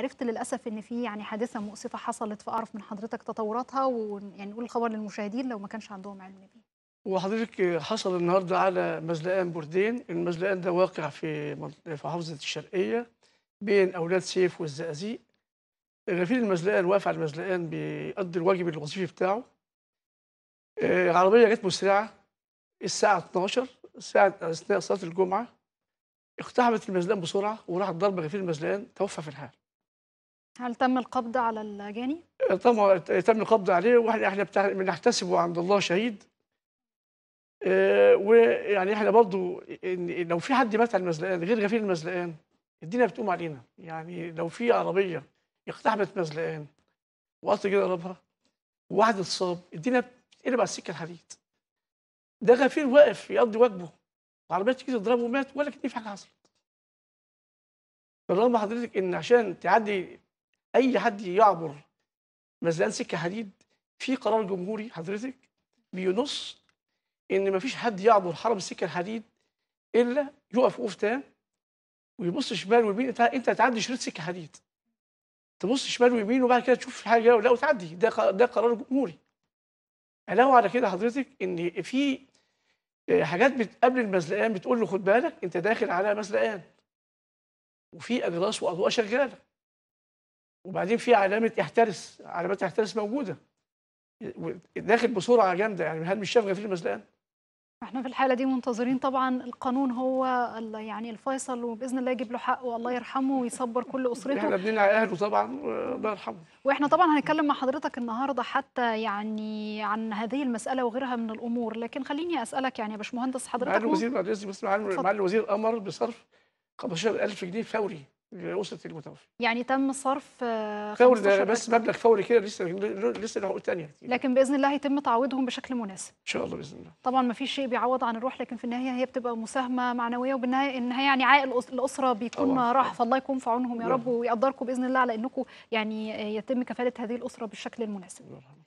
عرفت للاسف ان في يعني حادثه مؤسفه حصلت فاعرف من حضرتك تطوراتها ويعني نقول الخبر للمشاهدين لو ما كانش عندهم علم بيه وحضرتك حصل النهارده على مزلقان بردين المزلقان ده واقع في في محافظه الشرقيه بين اولاد سيف والزقازيق غفير المزلقان واقف على المزلقان بيقضي الواجب الوظيفي بتاعه آه، العربيه جت مسرعه الساعه 12 ساعه اثناء صلاه الجمعه اقتحمت المزلقان بسرعه وراحت ضربه غفير المزلقان توفى في الحال هل تم القبض على الجاني؟ آه، طبعا تم القبض عليه واحنا احنا بنحتسبه عند الله شهيد اه ويعني احنا برضو لو في حد مات على المزلقان غير غفير المزلقان الدنيا بتقوم علينا يعني لو في عربيه اقتحمت مزلقان وقت كده ضربها وواحد اتصاب الدنيا بتقلب على السكه الحديد ده غفير واقف يقضي واجبه وعربيه تيجي تضربه ومات ولا كان في حاجه حصلت بالرغم حضرتك ان عشان تعدي اي حد يعبر مزلقان سكه حديد في قرار جمهوري حضرتك بينص ان مفيش حد يعبر حرم السكه الحديد الا يقف وقف تام ويبص شمال ويمين انت هتعدي شريط سكه حديد تبص شمال ويمين وبعد كده تشوف حاجه جايه ولا وتعدي ده ده قرار جمهوري علاوه على كده حضرتك ان في آه، حاجات قبل المزلقان بتقول له خد بالك انت داخل على مزلقان وفي اجراس واضواء شغاله وبعدين في علامه احترس علامات احترس موجوده داخل بسرعه جامده يعني هل مش شاف غفير المسلقان؟ احنا في الحاله دي منتظرين طبعا القانون هو يعني الفيصل وباذن الله يجيب له حقه والله يرحمه ويصبر كل اسرته احنا بنين على اهله طبعا الله يرحمه واحنا طبعا هنتكلم مع حضرتك النهارده حتى يعني عن هذه المساله وغيرها من الامور لكن خليني اسالك يعني يا باشمهندس حضرتك معالي الوزير بعد اذنك بس معالي الوزير امر بصرف 15000 جنيه فوري لاسره المتوفي يعني تم صرف آه، فوري ده بس مبلغ فوري كده لسه لسه له عقود ثانيه لكن باذن الله هيتم تعويضهم بشكل مناسب ان شاء الله باذن الله طبعا ما فيش شيء بيعوض عن الروح لكن في النهايه هي بتبقى مساهمه معنويه وبالنهايه هي يعني عائل الاسره بيكون راح فالله يكون في عونهم يا رب ويقدركم باذن الله على انكم يعني يتم كفاله هذه الاسره بالشكل المناسب الله.